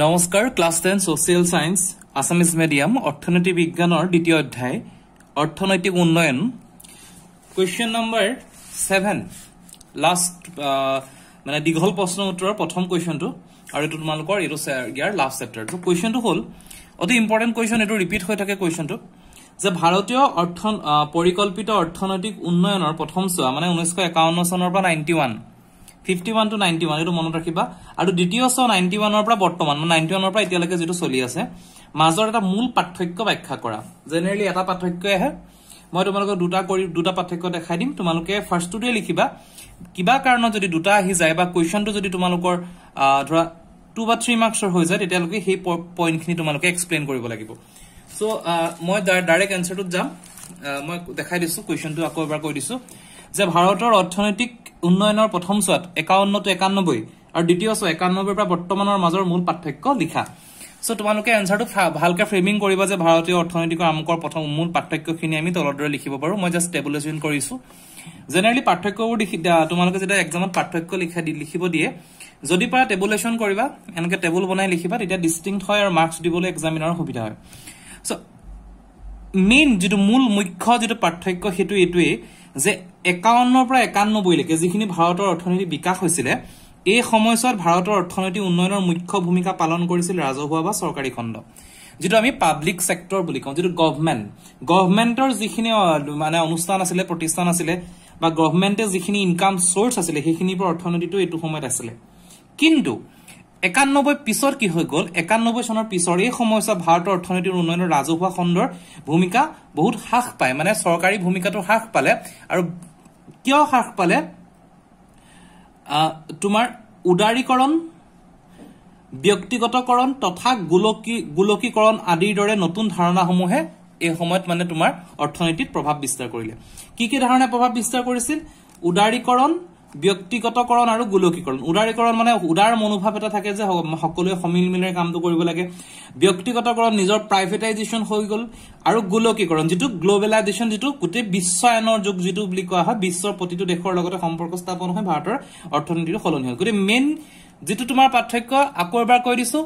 নমস্কাৰ class ten social science Assamese medium অৰ্থনীতি বিজ্ঞানৰ দ্বিতীয় অধ্যায় অৰ্থনৈতিক উন্নয়ন কুৱেশ্যন নম্বৰ ছেভেন লাষ্ট মানে দীঘল প্ৰশ্ন উত্তৰৰ প্ৰথম কুৱেশ্যনটো আৰু এইটো তোমালোকৰ এইটো ইয়াৰ লাষ্ট চেপ্টাৰটো কুৱেশ্যনটো হ'ল অতি ইম্পৰ্টেণ্ট কুৱেশ্যন এইটো ৰিপিট হৈ থাকে কুৱেশ্যনটো যে ভাৰতীয় অৰ্থ পৰিকল্পিত অৰ্থনৈতিক উন্নয়নৰ প্ৰথম চোৱা মানে ঊনৈছশ একাৱন্ন চনৰ পৰা ninety one fifty one to ninety one এইটো মনত ৰাখিবা আৰু দ্বিতীয় শ্ব' নাইনটি ওৱানৰ পৰা বৰ্তমান নাইনটি ওৱানৰ পৰা এতিয়ালৈকে যিটো চলি আছে মাজৰ এটা মূল পাৰ্থক্য ব্যাখ্যা কৰা জেনেৰেলি এটা পাৰ্থক্য আহে মই তোমালোকক দুটা কৰি দুটা পাৰ্থক্য দেখাই দিম তোমালোকে ফাৰ্ষ্টটোতে লিখিবা কিবা কাৰণত যদি দুটা আহি যায় বা কুৱেশ্যনটো যদি তোমালোকৰ ধৰা টু বা থ্ৰী মাৰ্কছৰ হৈ যায় তেতিয়ালোকে সেই পইণ্টখিনি তোমালোকে এক্সপ্লেইন কৰিব লাগিব চ' মই ডাইৰেক্ট এনচাৰটোত যাম মই দেখাই দিছো কুৱেশ্যনটো আকৌ এবাৰ কৈ দিছো যে ভাৰতৰ অৰ্থনৈতিক উন্নয়নৰ প্ৰথম চোৱাত একাৱন্ন টু একানব্বৈ আৰু দ্বিতীয় চোৱা একানব্বৈৰ পৰা বৰ্তমানৰ মাজৰ মূল পাৰ্থক্য লিখা চ' তোমালোকে এনচাৰটো ভালকৈ ফ্ৰেমিং কৰিবা যে ভাৰতীয় অৰ্থনৈতিকৰ আমুকৰ প্ৰথম মূল পাৰ্থক্যখিনি আমি দৰে লিখিব পাৰোঁ মই জাষ্ট টেবুলেশ্যন কৰিছোঁ জেনেৰেলি পাৰ্থক্যবোৰ লিখি তোমালোকে যেতিয়া একজামত পাৰ্থক্য লিখা লিখিব দিয়ে যদি পাৰা টেবুলেশ্যন কৰিবা এনেকৈ টেবুল বনাই লিখিবা তেতিয়া ডিষ্টিং হয় আৰু মাৰ্কছ দিবলৈ একজামিনৰ সুবিধা হয় চ' মেইন যিটো মূল মুখ্য যিটো পাৰ্থক্য সেইটো এইটোৱেই যে একাৱন্নৰ পৰা একান্নব্বৈলৈকে যিখিনি ভাৰতৰ অৰ্থনীতি বিকাশ হৈছিলে এই সময়ছোৱাত ভাৰতৰ অৰ্থনীতি উন্নয়নৰ মুখ্য ভূমিকা পালন কৰিছিল ৰাজহুৱা বা চৰকাৰী খণ্ড যিটো আমি পাব্লিক ছেক্টৰ বুলি কওঁ যিটো গভমেণ্ট গভমেণ্টৰ যিখিনি মানে অনুষ্ঠান আছিলে প্ৰতিষ্ঠান আছিলে বা গভমেণ্টে যিখিনি ইনকাম চ'ৰ্চ আছিলে সেইখিনিৰ পৰা অৰ্থনীতিটো এইটো সময়ত আছিলে কিন্তু একানব্বৈ পিছত কি হৈ গ'ল একানব্বৈ চনৰ পিছৰ এই সময়ছোৱাত ভাৰতৰ অৰ্থনীতিৰ উন্নয়নৰ ৰাজহুৱা খণ্ডৰ ভূমিকা বহুত হ্ৰাস পায় মানে চৰকাৰী ভূমিকাটো হ্ৰাস পালে আৰু কিয় হ্ৰাস পালে তোমাৰ উদাৰীকৰণ ব্যক্তিগতকৰণ তথা গোলকী গোলকীকৰণ আদিৰ দৰে নতুন ধাৰণাসমূহে এই সময়ত মানে তোমাৰ অৰ্থনীতিত প্ৰভাৱ বিস্তাৰ কৰিলে কি কি ধাৰণাই প্ৰভাৱ বিস্তাৰ কৰিছিল উদাৰীকৰণ ব্যক্তিগতকৰণ আৰু গোলকীকৰণ উদাৰীকৰণ মানে উদাৰ মনোভাৱ এটা থাকে যে সকলোৱে সমিল সমিলমিলেৰে কামটো কৰিব লাগে ব্যক্তিগতকৰণ নিজৰ প্ৰাইভেটাইজেশ্যন হৈ গ'ল আৰু গোলকীকৰণ যিটো গ্লবেলাইজেশ্যন যিটো গোটেই বিশ্বায়নৰ যুগ যিটো বুলি কোৱা হয় বিশ্বৰ প্ৰতিটো দেশৰ লগতে সম্পৰ্ক স্থাপন হৈ ভাৰতৰ অৰ্থনীতিটো সলনি হ'ল গতিকে মেইন যিটো তোমাৰ পাৰ্থক্য আকৌ এবাৰ কৈ দিছো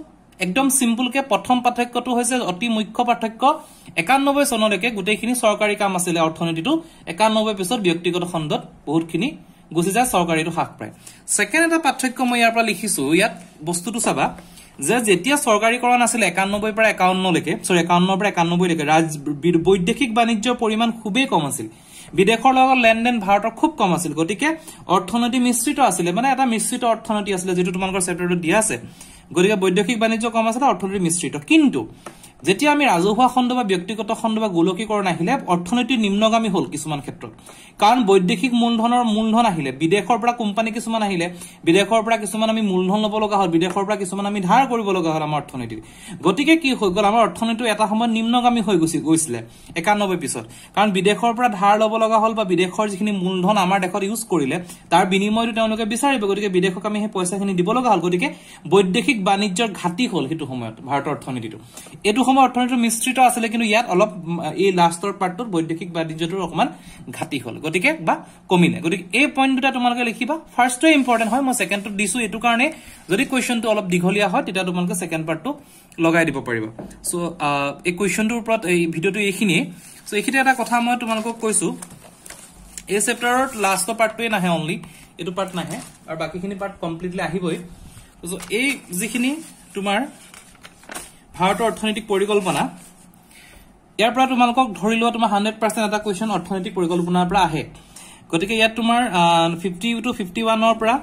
একদম চিম্পুলকে প্ৰথম পাৰ্থক্যটো হৈছে অতি মুখ্য পাৰ্থক্য একানব্বৈ চনলৈকে গোটেইখিনি চৰকাৰী কাম আছিলে অৰ্থনীতিটো একানব্বৈ পিছত ব্যক্তিগত খণ্ডত বহুতখিনি গুচি যায় চৰকাৰীটো হ্ৰাস পায় ছেকেণ্ড এটা পাৰ্থক্য মই ইয়াৰ পৰা লিখিছো ইয়াত বস্তুটো চাবা যে যেতিয়া চৰকাৰীকৰণ আছিলে একান্নব্বৈ পৰা একাৱন্নলৈকে চৰি একাৱন্নৰ পৰা একান্নব্বৈলৈকে বৈদেশিক বাণিজ্যৰ পৰিমাণ খুবেই কম আছিল বিদেশৰ লগত লেনদেন ভাৰতৰ খুব কম আছিল গতিকে অৰ্থনীতি মিশ্ৰিত আছিলে মানে এটা মিশ্ৰিত অৰ্থনীতি আছিলে যিটো তোমালোকৰ চেপ্টাৰটো দিয়া আছে গতিকে বৈদেশিক বাণিজ্য কম আছিলে অৰ্থনীতি মিশ্ৰিত কিন্তু যেতিয়া আমি ৰাজহুৱা খণ্ড বা ব্যক্তিগত খণ্ড বা গোলকীকৰণ আহিলে অৰ্থনীতি নিম্নগামী হ'ল কিছুমান ক্ষেত্ৰত কাৰণ বৈদেশিক মূলধনৰ মূলধন আহিলে বিদেশৰ পৰা কোম্পানী কিছুমান আহিলে বিদেশৰ পৰা কিছুমান আমি মূলধন ল'ব লগা হ'ল বিদেশৰ পৰা কিছুমান আমি ধাৰ কৰিব লগা হ'ল আমাৰ অৰ্থনীতিত গতিকে কি হৈ গ'ল আমাৰ অৰ্থনীতিটো এটা সময়ত নিম্নগামী হৈ গৈছে গৈছিলে একানব্বৈ পিছত কাৰণ বিদেশৰ পৰা ধাৰ ল'ব লগা হ'ল বা বিদেশৰ যিখিনি মূলধন আমাৰ দেশত ইউজ কৰিলে তাৰ বিনিময়টো তেওঁলোকে বিচাৰিব গতিকে বিদেশক আমি সেই পইচাখিনি দিব লগা হ'ল গতিকে বৈদেশিক বাণিজ্যৰ ঘাটি হ'ল সেইটো সময়ত ভাৰতৰ অৰ্থনীতিটো এইটো অসমৰ অৰ্থনীতিটো মিশ্ৰিত আছিলে কিন্তু ইয়াত অলপ এই লাষ্টৰ পাৰ্টটোত বৈদেশিক বাণিজ্যটোৰ অকণমান ঘাটি হ'ল গতিকে বা কমিলে গতিকে এই পইণ্ট দুটা তোমালোকে লিখিবা ফাৰ্ষ্টটোৱে ইম্পৰ্টেণ্ট হয় মই ছেকেণ্ডটো দিছো এইটো কাৰণে যদি কুৱেশ্যনটো অলপ দীঘলীয়া হয় তেতিয়া তোমালোকে ছেকেণ্ড পাৰ্টটো লগাই দিব পাৰিব চ' এই কুৱেশ্যনটোৰ ওপৰত এই ভিডিঅ'টো এইখিনিয়ে চ' এইখিনি এটা কথা মই তোমালোকক কৈছো এই চেপ্টাৰত লাষ্টৰ পাৰ্টটোৱেই নাহে অনলি এইটো পাৰ্ট নাহে আৰু বাকীখিনি পাৰ্ট কমপ্লিটলি আহিবই চ' এই যিখিনি তোমাৰ ভাৰতৰ অৰ্থনৈতিক পৰিকল্পনা ইয়াৰ পৰা তোমালোকক ধৰি লোৱা তোমাৰ হাণ্ড্ৰেড পাৰ্চেণ্ট এটা কুৱেশ্যন অৰ্থনৈতিক পৰিকল্পনাৰ পৰা আহে গতিকে ইয়াত তোমাৰ ফিফটি টু ফিফটি ওৱানৰ পৰা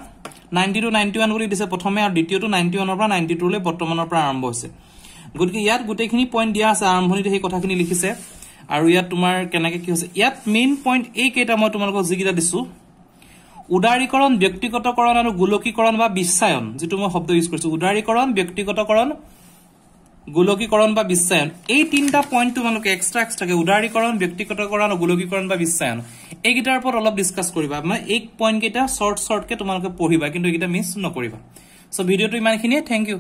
নাইণ্টি টু নাইণ্টি ওৱান বুলি দিছে প্ৰথমে আৰু দ্বিতীয়টো নাইণ্টি ওৱানৰ পৰা নাইণ্টি টুলৈ বৰ্তমানৰ পৰা আৰম্ভ হৈছে গতিকে ইয়াত গোটেইখিনি পইণ্ট দিয়া আছে আৰম্ভণিতে সেই কথাখিনি লিখিছে আৰু ইয়াত তোমাৰ কেনেকে কি হৈছে ইয়াত মেইন পইণ্ট এইকেইটা মই তোমালোকক যিকেইটা দিছো উদাৰীকৰণ ব্যক্তিগতকৰণ আৰু গোলকীকৰণ বা বিশ্বায়ন যিটো মই শব্দ ইউজ কৰিছো উদাৰীকৰণ ব্যক্তিগতকৰণ গোলকীকৰণ বা বিশ্বায়ন এই তিনিটা পইণ্ট তোমালোকে এক্সট্ৰা এক্সট্ৰাকে উদাৰীকৰণ ব্যক্তিগতকৰণ আৰু গোলকীকৰণ বা বিশ্বায়ন এইকেইটাৰ ওপৰত অলপ ডিছকাছ কৰিবা মানে এই পইণ্টকেইটা শ্বৰ্ট শ্বৰ্টকে তোমালোকে পঢ়িবা কিন্তু এইকেইটা মিছ নকৰিবা চ' ভিডিঅ'টো ইমানখিনিয়ে থেংক ইউ